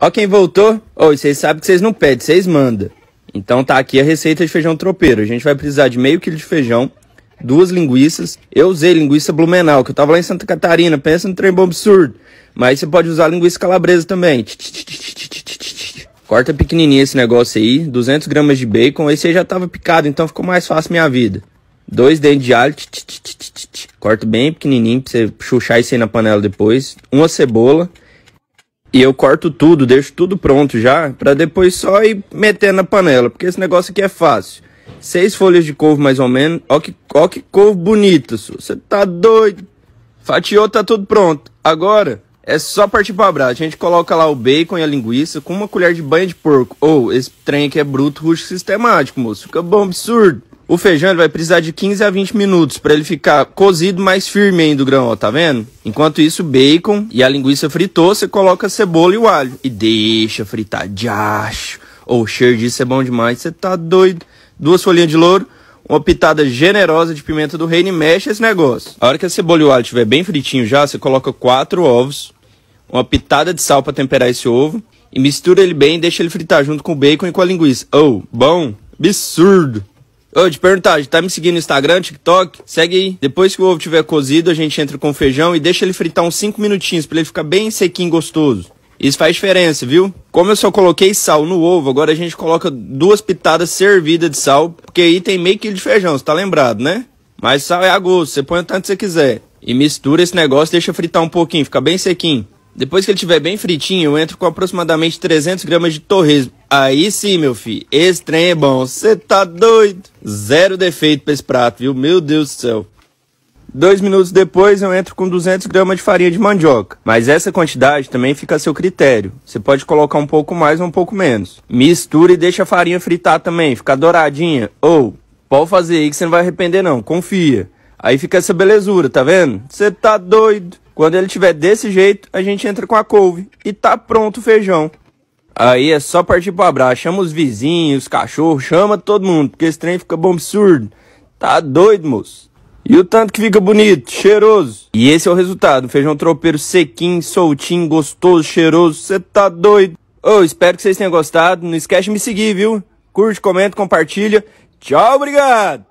Ó quem voltou. Oi, oh, vocês sabem que vocês não pedem, vocês mandam. Então tá aqui a receita de feijão tropeiro. A gente vai precisar de meio quilo de feijão, duas linguiças. Eu usei linguiça blumenau, que eu tava lá em Santa Catarina. Pensa num trem bom absurdo. Mas você pode usar linguiça calabresa também. Corta pequenininho esse negócio aí. 200 gramas de bacon. Aí já tava picado, então ficou mais fácil minha vida. Dois dentes de alho. Corta bem pequenininho pra você chuchar isso aí na panela depois. Uma cebola. E eu corto tudo, deixo tudo pronto já, para depois só ir meter na panela, porque esse negócio aqui é fácil. Seis folhas de couve mais ou menos, ó que, ó que couve bonita, você tá doido. Fatiou, tá tudo pronto. Agora, é só partir pra brasa. A gente coloca lá o bacon e a linguiça com uma colher de banha de porco. Ou, oh, esse trem aqui é bruto, rústico, sistemático, moço. Fica bom, absurdo. O feijão vai precisar de 15 a 20 minutos para ele ficar cozido mais firme ainda o grão, ó, tá vendo? Enquanto isso, o bacon e a linguiça fritou, você coloca a cebola e o alho e deixa fritar de acho. Ou oh, cheiro disso é bom demais, você tá doido. Duas folhinhas de louro, uma pitada generosa de pimenta do reino e mexe esse negócio. A hora que a cebola e o alho estiver bem fritinho já, você coloca quatro ovos, uma pitada de sal para temperar esse ovo e mistura ele bem e deixa ele fritar junto com o bacon e com a linguiça. Oh, bom, absurdo! Ô, te perguntar, tá me seguindo no Instagram, TikTok? Segue aí. Depois que o ovo tiver cozido, a gente entra com o feijão e deixa ele fritar uns 5 minutinhos para ele ficar bem sequinho e gostoso. Isso faz diferença, viu? Como eu só coloquei sal no ovo, agora a gente coloca duas pitadas servidas de sal, porque aí tem meio quilo de feijão, você tá lembrado, né? Mas sal é a gosto, você põe o tanto que você quiser. E mistura esse negócio, deixa fritar um pouquinho, fica bem sequinho. Depois que ele tiver bem fritinho, eu entro com aproximadamente 300 gramas de torresmo. Aí sim, meu filho. Esse trem é bom. Você tá doido? Zero defeito pra esse prato, viu? Meu Deus do céu. Dois minutos depois eu entro com 200 gramas de farinha de mandioca. Mas essa quantidade também fica a seu critério. Você pode colocar um pouco mais ou um pouco menos. Mistura e deixa a farinha fritar também. Ficar douradinha. Ou, pode fazer aí que você não vai arrepender não. Confia. Aí fica essa belezura, tá vendo? Você tá doido. Quando ele tiver desse jeito, a gente entra com a couve. E tá pronto o feijão. Aí é só partir pro abraço. Chama os vizinhos, os cachorros, chama todo mundo, porque esse trem fica bom absurdo. Tá doido, moço. E o tanto que fica bonito, cheiroso. E esse é o resultado: feijão tropeiro sequinho, soltinho, gostoso, cheiroso. Você tá doido. Oh, espero que vocês tenham gostado. Não esquece de me seguir, viu? Curte, comenta, compartilha. Tchau, obrigado!